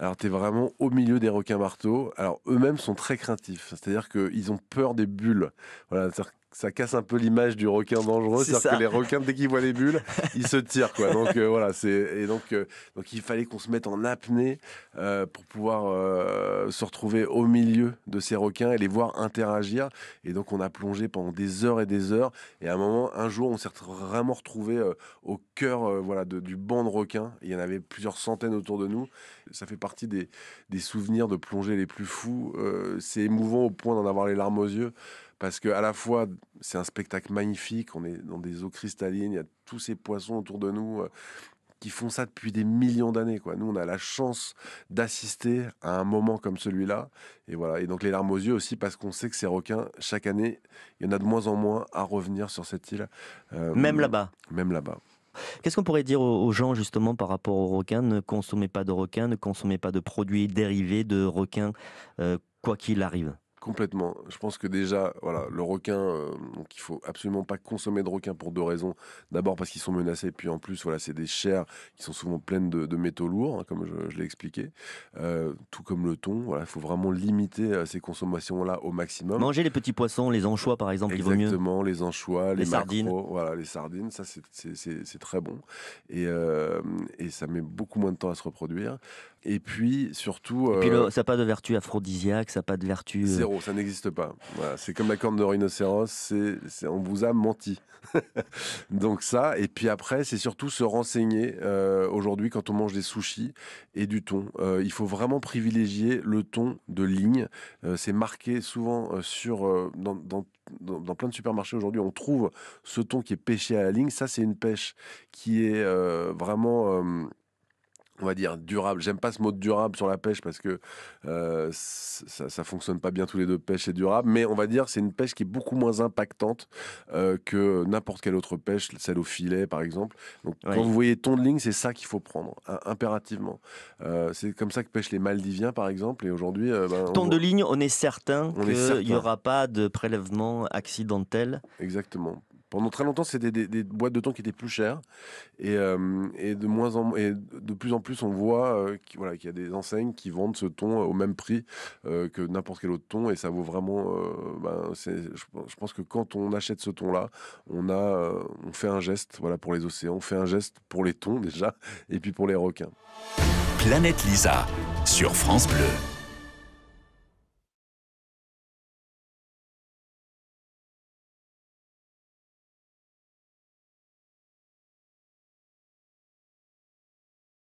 Alors, tu es vraiment au milieu des requins marteaux. Alors, eux-mêmes sont très craintifs. C'est-à-dire qu'ils ont peur des bulles. Voilà, ça casse un peu l'image du requin dangereux, c'est-à-dire que les requins dès qu'ils voient les bulles, ils se tirent quoi. Donc euh, voilà, c'est et donc euh, donc il fallait qu'on se mette en apnée euh, pour pouvoir se retrouver au milieu de ces requins et les voir interagir. Et donc on a plongé pendant des heures et des heures. Et à un moment, un jour, on s'est vraiment retrouvé au cœur voilà du banc de requins. Il y en avait plusieurs centaines autour de nous. Ça fait partie des, des souvenirs de plongée les plus fous. c'est émouvant au point d'en avoir les larmes aux yeux parce que à la fois c'est un spectacle magnifique, on est dans des eaux cristallines, il y a tous ces poissons autour de nous euh, qui font ça depuis des millions d'années quoi. Nous on a la chance d'assister à un moment comme celui-là et voilà. Et donc les larmes aux yeux aussi parce qu'on sait que ces requins chaque année, il y en a de moins en moins à revenir sur cette île. Euh, même là-bas. Même là-bas. Qu'est-ce qu'on pourrait dire aux gens justement par rapport aux requins Ne consommez pas de requins, ne consommez pas de produits dérivés de requins, euh, quoi qu'il arrive. Complètement. Je pense que déjà, voilà, le requin, euh, il ne faut absolument pas consommer de requin pour deux raisons. D'abord parce qu'ils sont menacés, puis en plus, voilà, c'est des chairs qui sont souvent pleines de, métaux lourds, hein, comme je, l'ai expliqué. Euh, tout comme le thon, voilà, il faut vraiment limiter euh, ces consommations-là au maximum. Manger les petits poissons, les anchois par exemple, il vaut mieux. Exactement, les anchois, les, sardines. voilà, les sardines, ça c'est très bon et, ça met beaucoup moins de temps à se reproduire. Et puis surtout, puis ça n'a pas de vertu aphrodisiaque, ça n'a pas de vertu ça n'existe pas. c'est comme la corne de rhinocéros, c'est, on vous a menti. Donc ça, et puis après, c'est surtout se renseigner euh, aujourd'hui quand on mange des sushis et du thon. Euh, il faut vraiment privilégier le thon de ligne. Euh, c'est marqué souvent sur dans, dans dans, plein de supermarchés aujourd'hui, on trouve ce thon qui est pêché à la ligne. Ça, c'est une pêche qui est vraiment on va dire durable. J'aime pas ce mot de durable sur la pêche parce que euh, ça, fonctionne pas bien tous les deux pêche et durable. Mais on va dire c'est une pêche qui est beaucoup moins impactante euh, que n'importe quelle autre pêche, celle au filet par exemple. Donc quand vous voyez ton de ligne, c'est ça qu'il faut prendre hein, impérativement. Euh, c'est comme ça que pêchent les Maldiviens par exemple. Et aujourd'hui, ben, ton de ligne, on est certain qu'il n'y aura pas de prélèvement accidentel. Exactement. Pendant très longtemps, c'était des, boîtes de thon qui étaient plus chères. Euh, et, de moins en, et de plus en plus, on voit euh, voilà qu'il y a des enseignes qui vendent ce thon euh, au même prix que n'importe quel autre thon. Et ça vaut vraiment. Ben, je, pense que quand on achète ce thon-là, on, a, on fait un geste voilà, pour les océans, on fait un geste pour les thons déjà, et puis pour les requins. Planète Lisa sur France Bleu.